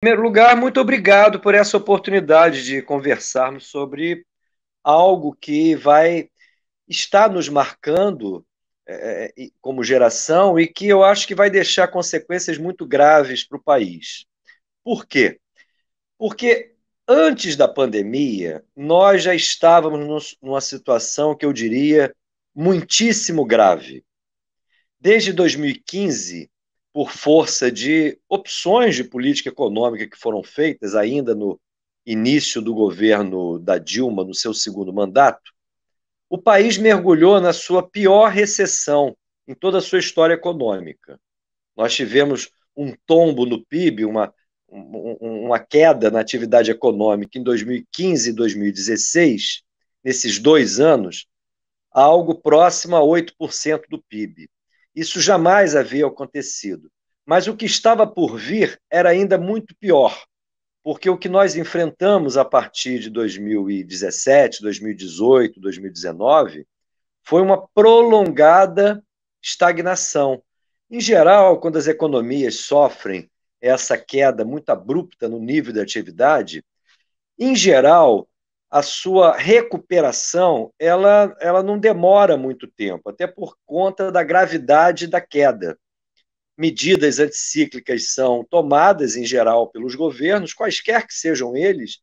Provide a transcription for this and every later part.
Em primeiro lugar, muito obrigado por essa oportunidade de conversarmos sobre algo que vai estar nos marcando é, é como geração e que eu acho que vai deixar consequências muito graves para o país. Por quê? Porque antes da pandemia, nós já estávamos numa situação que eu diria muitíssimo grave. Desde 2015, por força de opções de política econômica que foram feitas ainda no início do governo da Dilma, no seu segundo mandato, o país mergulhou na sua pior recessão em toda a sua história econômica. Nós tivemos um tombo no PIB, uma, uma queda na atividade econômica em 2015 e 2016, nesses dois anos, algo próximo a 8% do PIB. Isso jamais havia acontecido. Mas o que estava por vir era ainda muito pior, porque o que nós enfrentamos a partir de 2017, 2018, 2019 foi uma prolongada estagnação. Em geral, quando as economias sofrem essa queda muito abrupta no nível da atividade, em geral, a sua recuperação ela, ela não demora muito tempo, até por conta da gravidade da queda. Medidas anticíclicas são tomadas, em geral, pelos governos, quaisquer que sejam eles,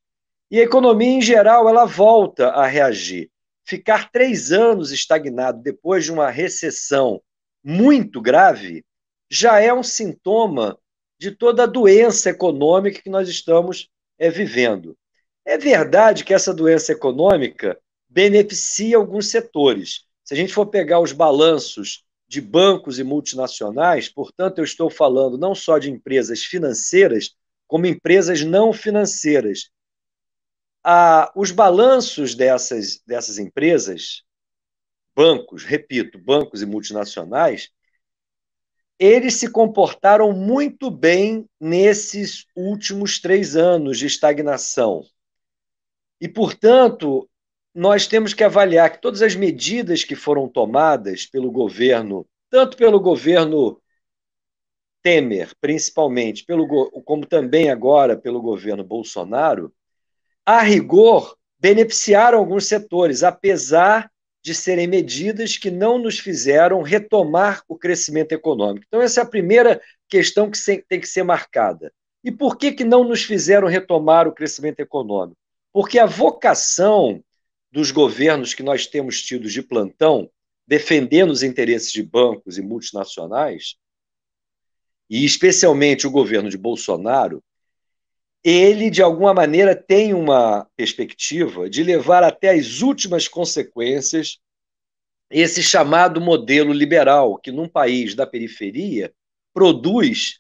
e a economia, em geral, ela volta a reagir. Ficar três anos estagnado depois de uma recessão muito grave já é um sintoma de toda a doença econômica que nós estamos é, vivendo. É verdade que essa doença econômica beneficia alguns setores. Se a gente for pegar os balanços de bancos e multinacionais, portanto, eu estou falando não só de empresas financeiras, como empresas não financeiras. Ah, os balanços dessas, dessas empresas, bancos, repito, bancos e multinacionais, eles se comportaram muito bem nesses últimos três anos de estagnação. E, portanto, nós temos que avaliar que todas as medidas que foram tomadas pelo governo, tanto pelo governo Temer, principalmente, pelo, como também agora pelo governo Bolsonaro, a rigor beneficiaram alguns setores, apesar de serem medidas que não nos fizeram retomar o crescimento econômico. Então, essa é a primeira questão que tem que ser marcada. E por que, que não nos fizeram retomar o crescimento econômico? Porque a vocação dos governos que nós temos tido de plantão, defendendo os interesses de bancos e multinacionais, e especialmente o governo de Bolsonaro, ele, de alguma maneira, tem uma perspectiva de levar até as últimas consequências esse chamado modelo liberal, que num país da periferia produz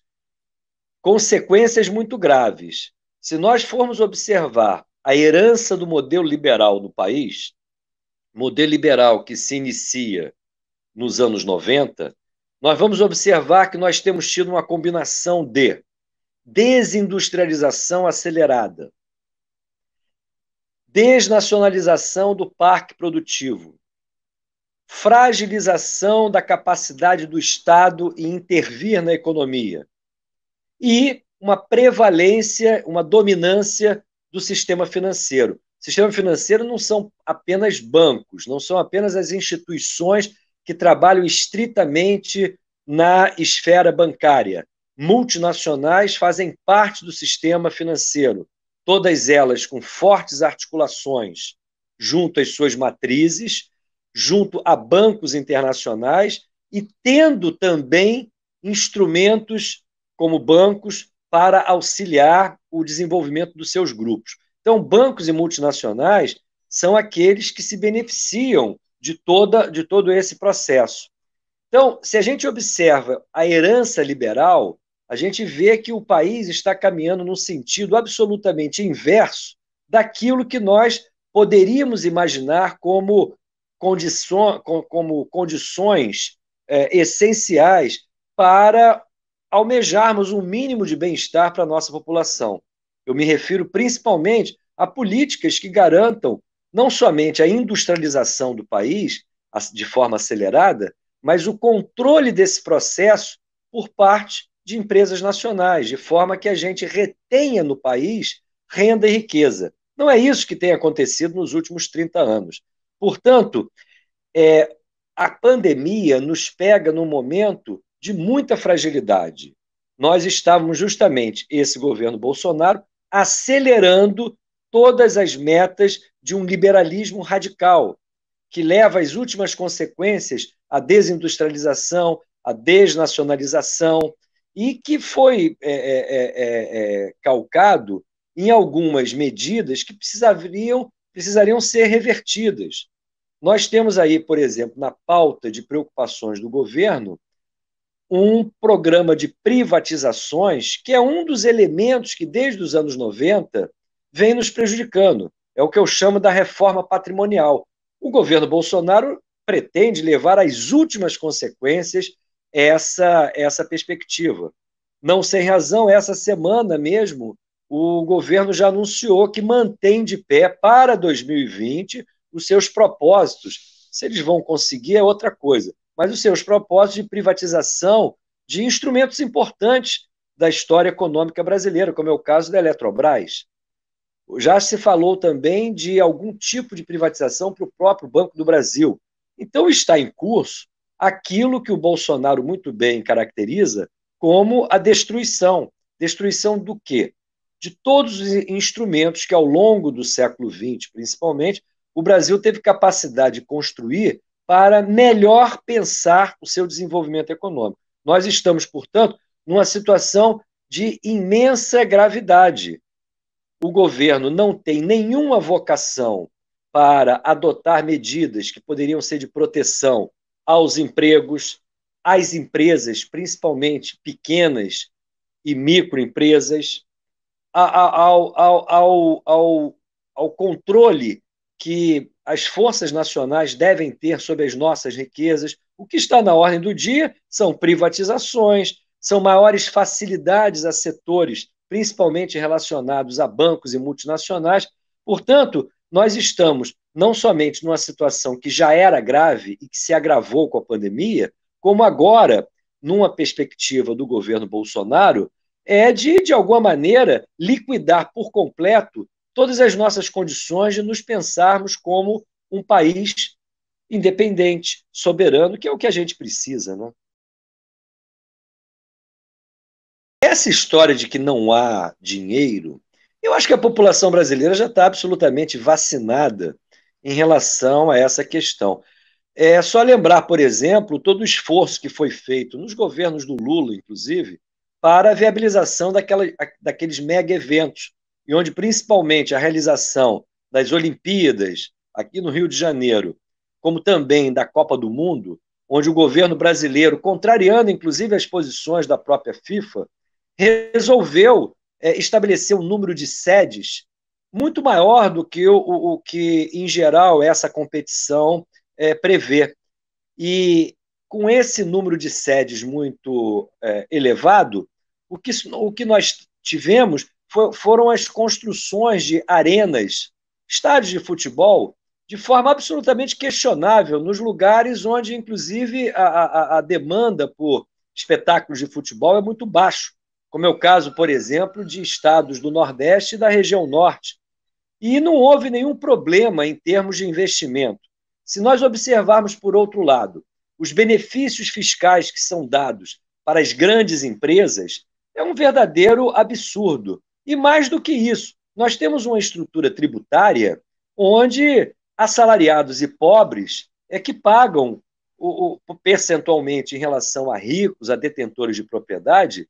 consequências muito graves. Se nós formos observar a herança do modelo liberal no país, modelo liberal que se inicia nos anos 90, nós vamos observar que nós temos tido uma combinação de desindustrialização acelerada, desnacionalização do parque produtivo, fragilização da capacidade do Estado em intervir na economia e uma prevalência, uma dominância do sistema financeiro. Sistema financeiro não são apenas bancos, não são apenas as instituições que trabalham estritamente na esfera bancária. Multinacionais fazem parte do sistema financeiro, todas elas com fortes articulações junto às suas matrizes, junto a bancos internacionais e tendo também instrumentos como bancos para auxiliar o desenvolvimento dos seus grupos. Então, bancos e multinacionais são aqueles que se beneficiam de, toda, de todo esse processo. Então, se a gente observa a herança liberal, a gente vê que o país está caminhando num sentido absolutamente inverso daquilo que nós poderíamos imaginar como, condiço como condições é, essenciais para almejarmos um mínimo de bem-estar para a nossa população. Eu me refiro principalmente a políticas que garantam não somente a industrialização do país de forma acelerada, mas o controle desse processo por parte de empresas nacionais, de forma que a gente retenha no país renda e riqueza. Não é isso que tem acontecido nos últimos 30 anos. Portanto, é, a pandemia nos pega no momento de muita fragilidade. Nós estávamos justamente, esse governo Bolsonaro, acelerando todas as metas de um liberalismo radical, que leva às últimas consequências a desindustrialização, a desnacionalização, e que foi é é, é, é, é, calcado em algumas medidas que precisariam, precisariam ser revertidas. Nós temos aí, por exemplo, na pauta de preocupações do governo, um programa de privatizações, que é um dos elementos que, desde os anos 90, vem nos prejudicando. É o que eu chamo da reforma patrimonial. O governo Bolsonaro pretende levar às últimas consequências essa, essa perspectiva. Não sem razão, essa semana mesmo, o governo já anunciou que mantém de pé para 2020 os seus propósitos. Se eles vão conseguir é outra coisa mas os seus propósitos de privatização de instrumentos importantes da história econômica brasileira, como é o caso da Eletrobras. Já se falou também de algum tipo de privatização para o próprio Banco do Brasil. Então está em curso aquilo que o Bolsonaro muito bem caracteriza como a destruição. Destruição do quê? De todos os instrumentos que, ao longo do século XX, principalmente, o Brasil teve capacidade de construir para melhor pensar o seu desenvolvimento econômico. Nós estamos, portanto, numa situação de imensa gravidade. O governo não tem nenhuma vocação para adotar medidas que poderiam ser de proteção aos empregos, às empresas, principalmente pequenas e microempresas, ao, ao, ao, ao, ao controle que as forças nacionais devem ter sobre as nossas riquezas. O que está na ordem do dia são privatizações, são maiores facilidades a setores, principalmente relacionados a bancos e multinacionais. Portanto, nós estamos não somente numa situação que já era grave e que se agravou com a pandemia, como agora, numa perspectiva do governo Bolsonaro, é de, de alguma maneira, liquidar por completo todas as nossas condições de nos pensarmos como um país independente, soberano, que é o que a gente precisa. Né? Essa história de que não há dinheiro, eu acho que a população brasileira já está absolutamente vacinada em relação a essa questão. É só lembrar, por exemplo, todo o esforço que foi feito nos governos do Lula, inclusive, para a viabilização daquela, daqueles mega eventos e onde principalmente a realização das Olimpíadas aqui no Rio de Janeiro, como também da Copa do Mundo, onde o governo brasileiro, contrariando inclusive as posições da própria FIFA, resolveu é, estabelecer um número de sedes muito maior do que o, o que, em geral, essa competição é, prevê. E com esse número de sedes muito é, elevado, o que, o que nós tivemos foi, foram as construções de arenas, estádios de futebol, de forma absolutamente questionável, nos lugares onde, inclusive, a, a, a demanda por espetáculos de futebol é muito baixo, como é o caso, por exemplo, de estados do Nordeste e da região Norte. E não houve nenhum problema em termos de investimento. Se nós observarmos, por outro lado, os benefícios fiscais que são dados para as grandes empresas, é um verdadeiro absurdo. E mais do que isso, nós temos uma estrutura tributária onde assalariados e pobres é que pagam o, o, percentualmente em relação a ricos, a detentores de propriedade,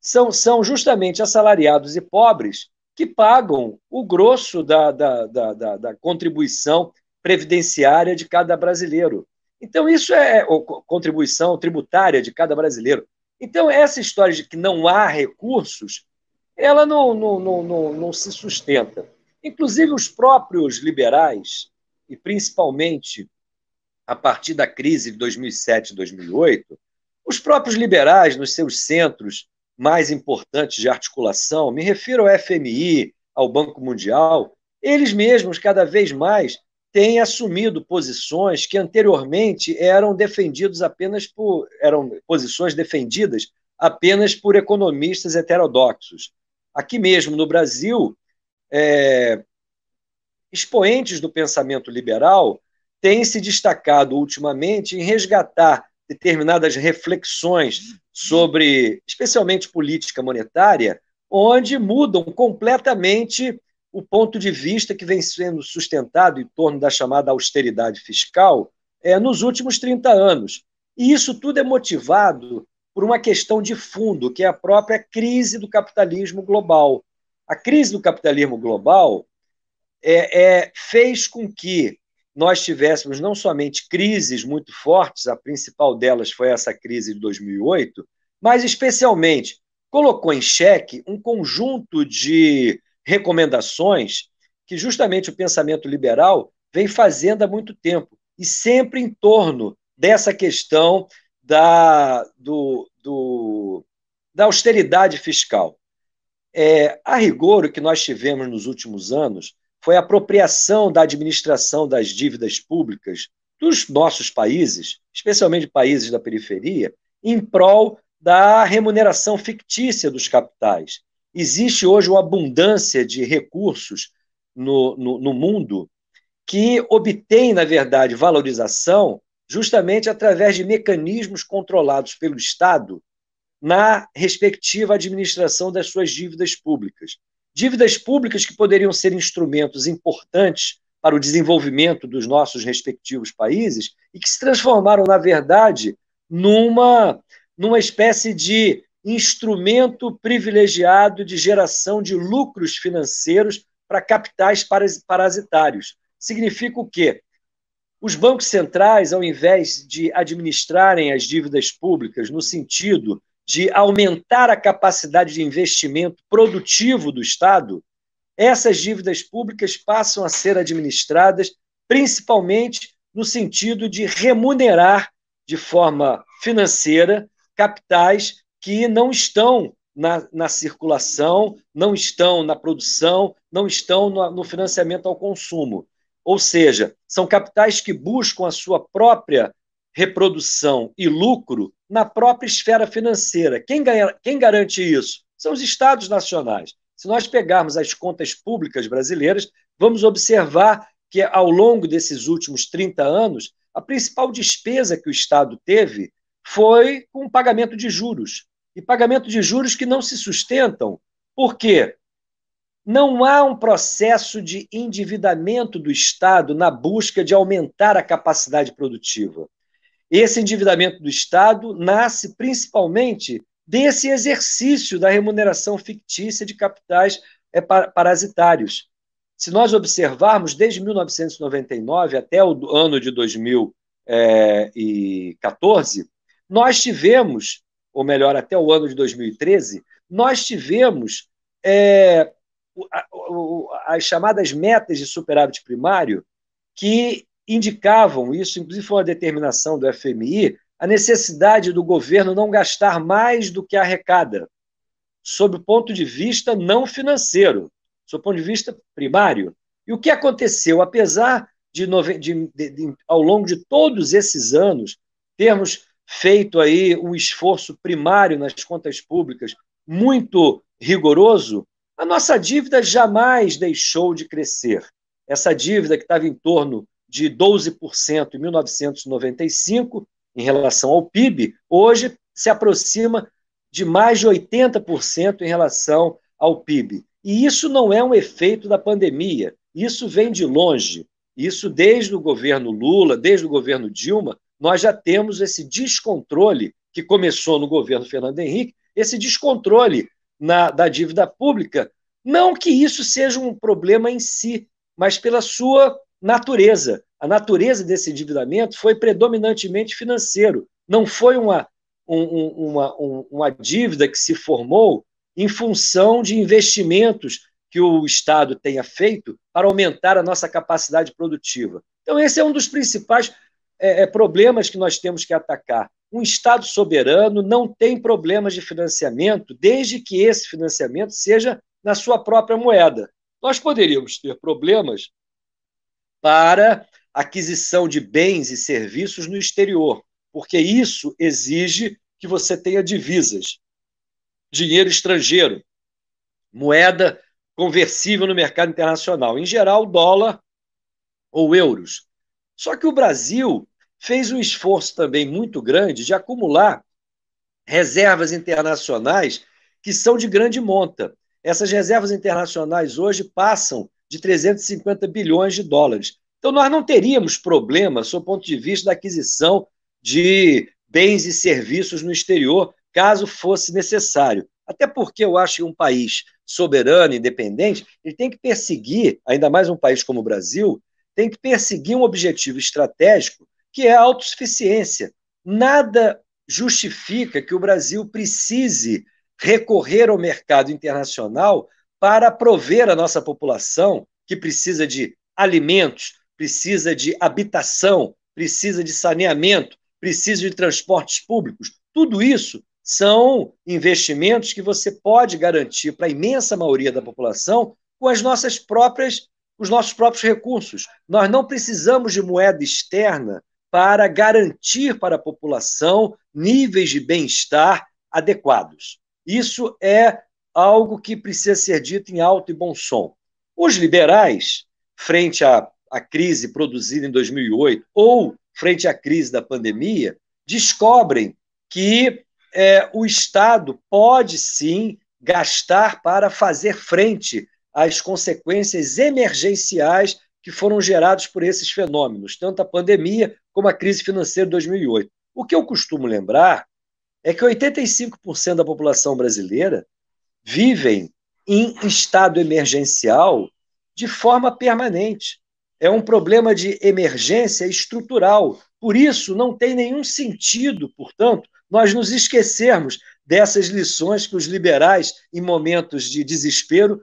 são, são justamente assalariados e pobres que pagam o grosso da, da, da, da, da contribuição previdenciária de cada brasileiro. Então, isso é, é contribuição tributária de cada brasileiro. Então, essa história de que não há recursos ela não, não, não, não, não se sustenta. Inclusive, os próprios liberais, e principalmente a partir da crise de 2007 e 2008, os próprios liberais, nos seus centros mais importantes de articulação, me refiro ao FMI, ao Banco Mundial, eles mesmos, cada vez mais, têm assumido posições que anteriormente eram defendidos apenas por eram posições defendidas apenas por economistas heterodoxos aqui mesmo no Brasil, é, expoentes do pensamento liberal têm se destacado ultimamente em resgatar determinadas reflexões sobre, especialmente política monetária, onde mudam completamente o ponto de vista que vem sendo sustentado em torno da chamada austeridade fiscal é, nos últimos 30 anos. E isso tudo é motivado por uma questão de fundo, que é a própria crise do capitalismo global. A crise do capitalismo global é, é, fez com que nós tivéssemos não somente crises muito fortes, a principal delas foi essa crise de 2008, mas especialmente colocou em xeque um conjunto de recomendações que justamente o pensamento liberal vem fazendo há muito tempo, e sempre em torno dessa questão da, do, do, da austeridade fiscal. É, a rigor, o que nós tivemos nos últimos anos foi a apropriação da administração das dívidas públicas dos nossos países, especialmente países da periferia, em prol da remuneração fictícia dos capitais. Existe hoje uma abundância de recursos no, no, no mundo que obtém, na verdade, valorização justamente através de mecanismos controlados pelo Estado na respectiva administração das suas dívidas públicas. Dívidas públicas que poderiam ser instrumentos importantes para o desenvolvimento dos nossos respectivos países e que se transformaram, na verdade, numa, numa espécie de instrumento privilegiado de geração de lucros financeiros para capitais parasitários. Significa o quê? Os bancos centrais, ao invés de administrarem as dívidas públicas no sentido de aumentar a capacidade de investimento produtivo do Estado, essas dívidas públicas passam a ser administradas principalmente no sentido de remunerar de forma financeira capitais que não estão na, na circulação, não estão na produção, não estão no, no financiamento ao consumo. Ou seja, são capitais que buscam a sua própria reprodução e lucro na própria esfera financeira. Quem, ganha, quem garante isso? São os estados nacionais. Se nós pegarmos as contas públicas brasileiras, vamos observar que ao longo desses últimos 30 anos, a principal despesa que o Estado teve foi com o pagamento de juros. E pagamento de juros que não se sustentam. Por quê? Não há um processo de endividamento do Estado na busca de aumentar a capacidade produtiva. Esse endividamento do Estado nasce principalmente desse exercício da remuneração fictícia de capitais é, parasitários. Se nós observarmos, desde 1999 até o ano de 2014, é, nós tivemos, ou melhor, até o ano de 2013, nós tivemos é, as chamadas metas de superávit primário que indicavam isso, inclusive foi uma determinação do FMI, a necessidade do governo não gastar mais do que arrecada, sob o ponto de vista não financeiro, sob o ponto de vista primário. E o que aconteceu? Apesar de, de, de ao longo de todos esses anos, termos feito aí um esforço primário nas contas públicas muito rigoroso, a nossa dívida jamais deixou de crescer. Essa dívida, que estava em torno de 12% em 1995, em relação ao PIB, hoje se aproxima de mais de 80% em relação ao PIB. E isso não é um efeito da pandemia, isso vem de longe. Isso desde o governo Lula, desde o governo Dilma, nós já temos esse descontrole que começou no governo Fernando Henrique, esse descontrole na, da dívida pública. Não que isso seja um problema em si, mas pela sua natureza. A natureza desse endividamento foi predominantemente financeiro. Não foi uma, um, uma, um, uma dívida que se formou em função de investimentos que o Estado tenha feito para aumentar a nossa capacidade produtiva. Então, esse é um dos principais é, é problemas que nós temos que atacar um Estado soberano não tem problemas de financiamento, desde que esse financiamento seja na sua própria moeda. Nós poderíamos ter problemas para aquisição de bens e serviços no exterior, porque isso exige que você tenha divisas, dinheiro estrangeiro, moeda conversível no mercado internacional, em geral dólar ou euros. Só que o Brasil fez um esforço também muito grande de acumular reservas internacionais que são de grande monta. Essas reservas internacionais hoje passam de 350 bilhões de dólares. Então, nós não teríamos problema, sob o ponto de vista da aquisição de bens e serviços no exterior, caso fosse necessário. Até porque eu acho que um país soberano, independente, ele tem que perseguir, ainda mais um país como o Brasil, tem que perseguir um objetivo estratégico que é a autossuficiência. Nada justifica que o Brasil precise recorrer ao mercado internacional para prover a nossa população, que precisa de alimentos, precisa de habitação, precisa de saneamento, precisa de transportes públicos. Tudo isso são investimentos que você pode garantir para a imensa maioria da população com as nossas próprias os nossos próprios recursos. Nós não precisamos de moeda externa para garantir para a população níveis de bem-estar adequados. Isso é algo que precisa ser dito em alto e bom som. Os liberais, frente à, à crise produzida em 2008 ou frente à crise da pandemia, descobrem que é, o Estado pode sim gastar para fazer frente às consequências emergenciais que foram gerados por esses fenômenos, tanto a pandemia como a crise financeira de 2008. O que eu costumo lembrar é que 85% da população brasileira vivem em estado emergencial de forma permanente. É um problema de emergência estrutural. Por isso, não tem nenhum sentido, portanto, nós nos esquecermos dessas lições que os liberais, em momentos de desespero,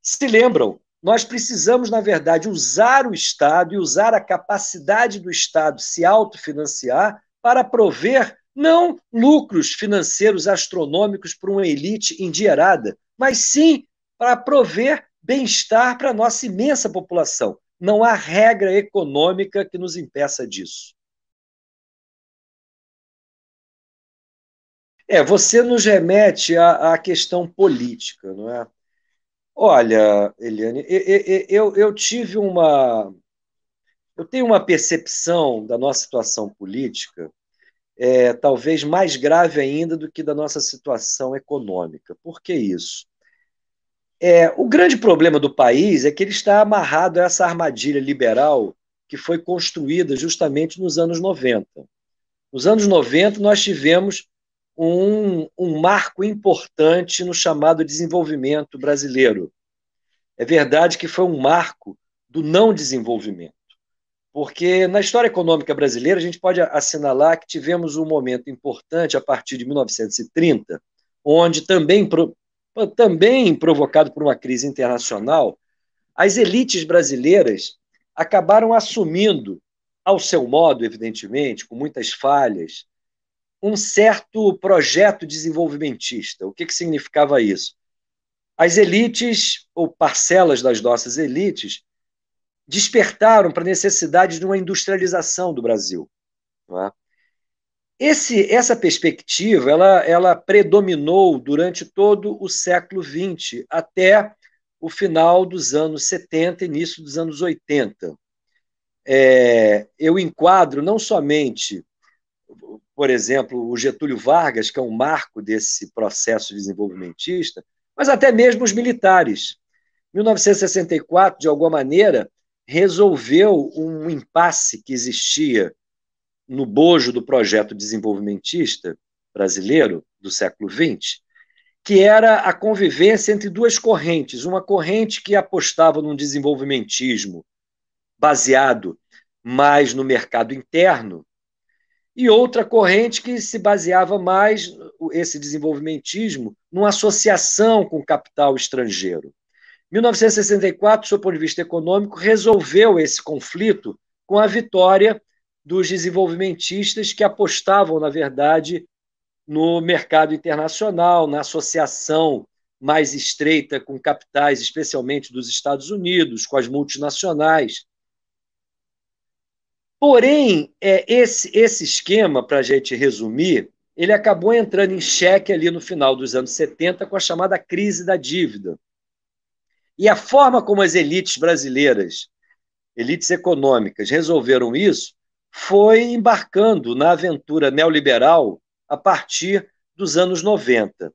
se lembram nós precisamos, na verdade, usar o Estado e usar a capacidade do Estado se autofinanciar para prover não lucros financeiros astronômicos para uma elite endierada, mas sim para prover bem-estar para a nossa imensa população. Não há regra econômica que nos impeça disso. É, você nos remete à, à questão política, não é? Olha, Eliane, eu, eu, eu tive uma. Eu tenho uma percepção da nossa situação política é, talvez mais grave ainda do que da nossa situação econômica. Por que isso? É, o grande problema do país é que ele está amarrado a essa armadilha liberal que foi construída justamente nos anos 90. Nos anos 90, nós tivemos um, um marco importante no chamado desenvolvimento brasileiro. É verdade que foi um marco do não desenvolvimento, porque na história econômica brasileira a gente pode assinalar que tivemos um momento importante a partir de 1930, onde também, também provocado por uma crise internacional, as elites brasileiras acabaram assumindo, ao seu modo, evidentemente, com muitas falhas, um certo projeto desenvolvimentista. O que, que significava isso? As elites, ou parcelas das nossas elites, despertaram para a necessidade de uma industrialização do Brasil. É? Esse, essa perspectiva ela, ela predominou durante todo o século XX, até o final dos anos 70, início dos anos 80. É, eu enquadro não somente por exemplo, o Getúlio Vargas, que é um marco desse processo desenvolvimentista, mas até mesmo os militares. 1964, de alguma maneira, resolveu um impasse que existia no bojo do projeto desenvolvimentista brasileiro do século XX, que era a convivência entre duas correntes. Uma corrente que apostava num desenvolvimentismo baseado mais no mercado interno, e outra corrente que se baseava mais, esse desenvolvimentismo, numa associação com capital estrangeiro. 1964, do ponto de vista econômico, resolveu esse conflito com a vitória dos desenvolvimentistas que apostavam, na verdade, no mercado internacional, na associação mais estreita com capitais, especialmente dos Estados Unidos, com as multinacionais, Porém, é, esse, esse esquema, para a gente resumir, ele acabou entrando em xeque ali no final dos anos 70 com a chamada crise da dívida. E a forma como as elites brasileiras, elites econômicas, resolveram isso foi embarcando na aventura neoliberal a partir dos anos 90.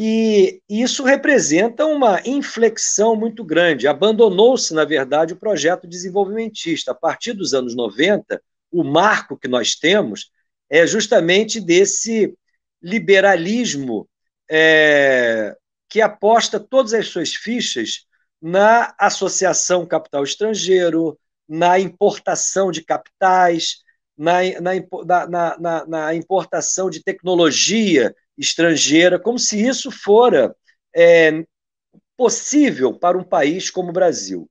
E isso representa uma inflexão muito grande. Abandonou-se, na verdade, o projeto desenvolvimentista. A partir dos anos 90, o marco que nós temos é justamente desse liberalismo é, que aposta todas as suas fichas na associação capital estrangeiro, na importação de capitais, na, na, na, na importação de tecnologia estrangeira, como se isso fora é, possível para um país como o Brasil.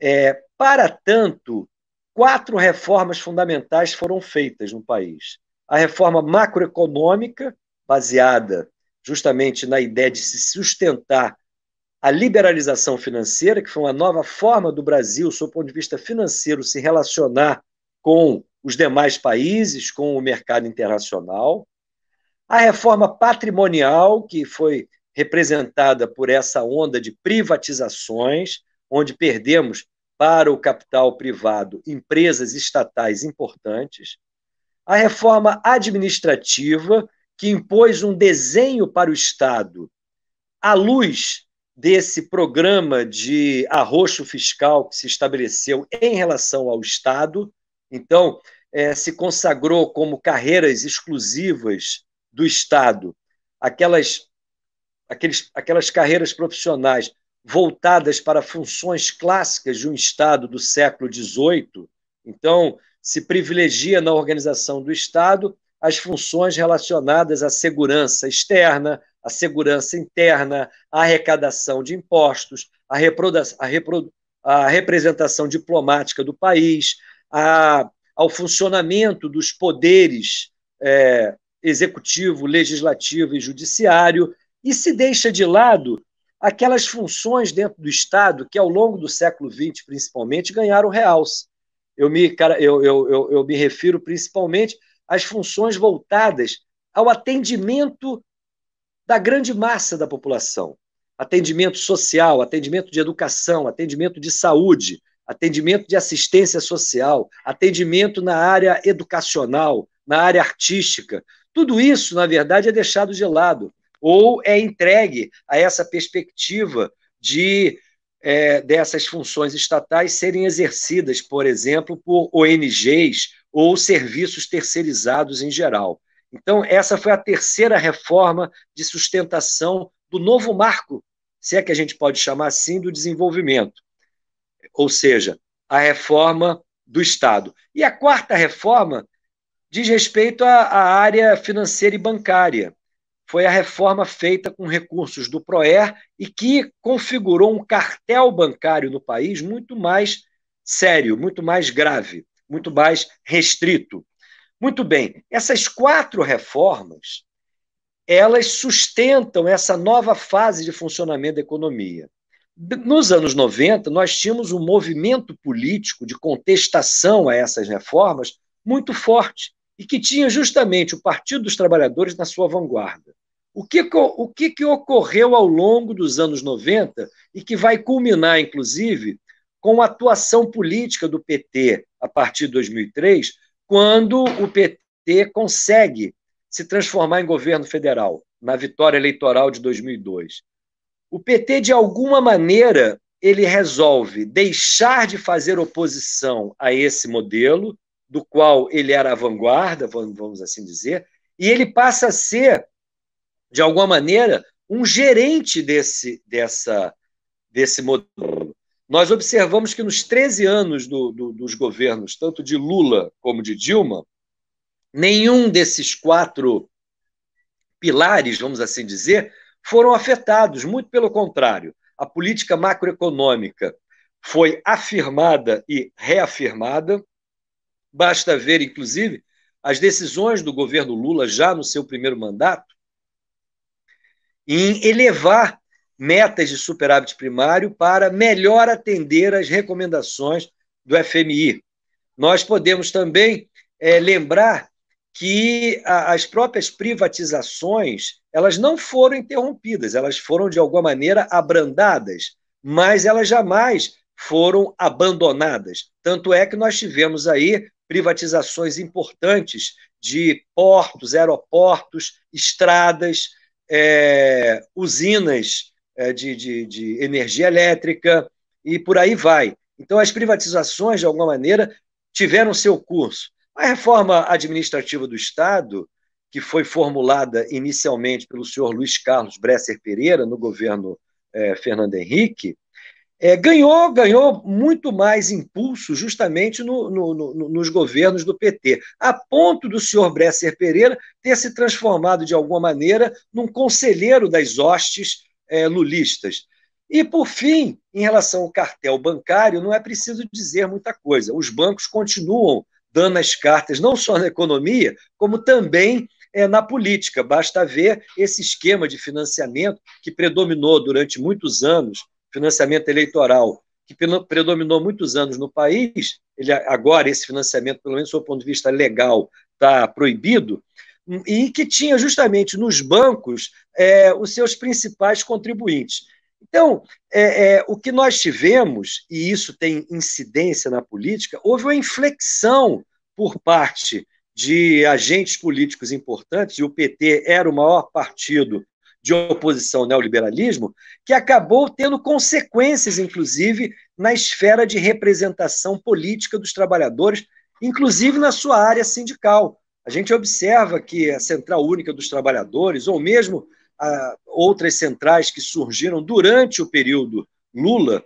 É, para tanto, quatro reformas fundamentais foram feitas no país. A reforma macroeconômica, baseada justamente na ideia de se sustentar a liberalização financeira, que foi uma nova forma do Brasil, sob o ponto de vista financeiro, se relacionar com os demais países, com o mercado internacional. A reforma patrimonial, que foi representada por essa onda de privatizações, onde perdemos para o capital privado empresas estatais importantes. A reforma administrativa, que impôs um desenho para o Estado à luz desse programa de arroxo fiscal que se estabeleceu em relação ao Estado. Então, eh, se consagrou como carreiras exclusivas do Estado, aquelas, aqueles, aquelas carreiras profissionais voltadas para funções clássicas de um Estado do século XVIII, então se privilegia na organização do Estado as funções relacionadas à segurança externa, à segurança interna, à arrecadação de impostos, à, à representação diplomática do país, ao funcionamento dos poderes é, executivo, legislativo e judiciário, e se deixa de lado aquelas funções dentro do Estado que, ao longo do século XX, principalmente, ganharam realce. Eu me, eu, eu, eu me refiro principalmente às funções voltadas ao atendimento da grande massa da população. Atendimento social, atendimento de educação, atendimento de saúde, atendimento de assistência social, atendimento na área educacional, na área artística, tudo isso, na verdade, é deixado de lado ou é entregue a essa perspectiva de é, dessas funções estatais serem exercidas, por exemplo, por ONGs ou serviços terceirizados em geral. Então, essa foi a terceira reforma de sustentação do novo marco, se é que a gente pode chamar assim, do desenvolvimento, ou seja, a reforma do Estado. E a quarta reforma diz respeito à, à área financeira e bancária. Foi a reforma feita com recursos do PROER e que configurou um cartel bancário no país muito mais sério, muito mais grave, muito mais restrito. Muito bem, essas quatro reformas elas sustentam essa nova fase de funcionamento da economia. Nos anos 90, nós tínhamos um movimento político de contestação a essas reformas muito forte e que tinha justamente o Partido dos Trabalhadores na sua vanguarda. O que, o que, que ocorreu ao longo dos anos 90 e que vai culminar, inclusive, com a atuação política do PT a partir de 2003, quando o PT consegue se transformar em governo federal, na vitória eleitoral de 2002. O PT, de alguma maneira, ele resolve deixar de fazer oposição a esse modelo do qual ele era a vanguarda, vamos assim dizer, e ele passa a ser, de alguma maneira, um gerente desse, dessa, desse modelo. Nós observamos que nos 13 anos do, do, dos governos, tanto de Lula como de Dilma, nenhum desses quatro pilares, vamos assim dizer, foram afetados, muito pelo contrário. A política macroeconômica foi afirmada e reafirmada, Basta ver, inclusive, as decisões do governo Lula, já no seu primeiro mandato, em elevar metas de superávit primário para melhor atender às recomendações do FMI. Nós podemos também é, lembrar que a, as próprias privatizações elas não foram interrompidas, elas foram de alguma maneira abrandadas, mas elas jamais foram abandonadas. Tanto é que nós tivemos aí privatizações importantes de portos, aeroportos, estradas, é, usinas é, de, de, de energia elétrica e por aí vai. Então, as privatizações, de alguma maneira, tiveram seu curso. A reforma administrativa do Estado, que foi formulada inicialmente pelo senhor Luiz Carlos Bresser Pereira, no governo é, Fernando Henrique, é, ganhou, ganhou muito mais impulso justamente no, no, no, nos governos do PT, a ponto do senhor Bresser Pereira ter se transformado, de alguma maneira, num conselheiro das hostes é, lulistas. E, por fim, em relação ao cartel bancário, não é preciso dizer muita coisa. Os bancos continuam dando as cartas, não só na economia, como também é, na política. Basta ver esse esquema de financiamento que predominou durante muitos anos financiamento eleitoral que predominou muitos anos no país, ele agora esse financiamento, pelo menos do ponto de vista legal, está proibido, e que tinha justamente nos bancos é, os seus principais contribuintes. Então, é, é, o que nós tivemos, e isso tem incidência na política, houve uma inflexão por parte de agentes políticos importantes, e o PT era o maior partido de oposição ao neoliberalismo, que acabou tendo consequências, inclusive, na esfera de representação política dos trabalhadores, inclusive na sua área sindical. A gente observa que a Central Única dos Trabalhadores, ou mesmo ah, outras centrais que surgiram durante o período Lula,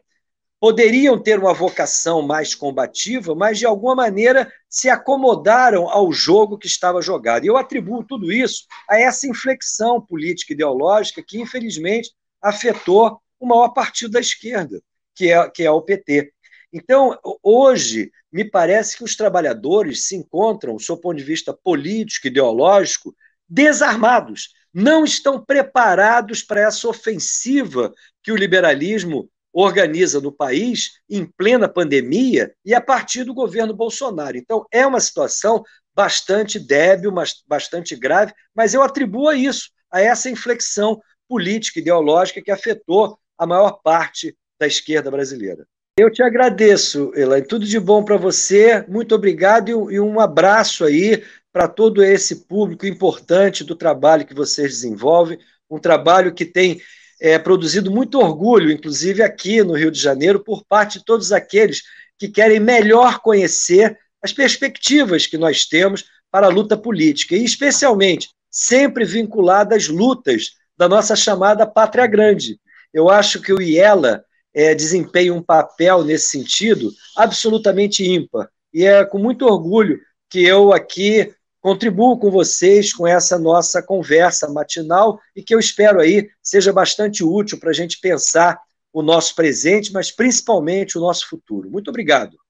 poderiam ter uma vocação mais combativa, mas de alguma maneira se acomodaram ao jogo que estava jogado. E eu atribuo tudo isso a essa inflexão política ideológica que, infelizmente, afetou o maior partido da esquerda, que é, que é o PT. Então, hoje, me parece que os trabalhadores se encontram, do seu ponto de vista político, ideológico, desarmados. Não estão preparados para essa ofensiva que o liberalismo organiza no país em plena pandemia e a partir do governo Bolsonaro. Então, é uma situação bastante débil, bastante grave, mas eu atribuo a isso, a essa inflexão política, ideológica que afetou a maior parte da esquerda brasileira. Eu te agradeço, Elaine. Tudo de bom para você. Muito obrigado e um abraço aí para todo esse público importante do trabalho que vocês desenvolvem. Um trabalho que tem é, produzido muito orgulho, inclusive aqui no Rio de Janeiro, por parte de todos aqueles que querem melhor conhecer as perspectivas que nós temos para a luta política, e especialmente sempre vinculada às lutas da nossa chamada Pátria Grande. Eu acho que o IELA é, desempenha um papel nesse sentido absolutamente ímpar, e é com muito orgulho que eu aqui Contribuo com vocês com essa nossa conversa matinal e que eu espero aí seja bastante útil para a gente pensar o nosso presente, mas principalmente o nosso futuro. Muito obrigado.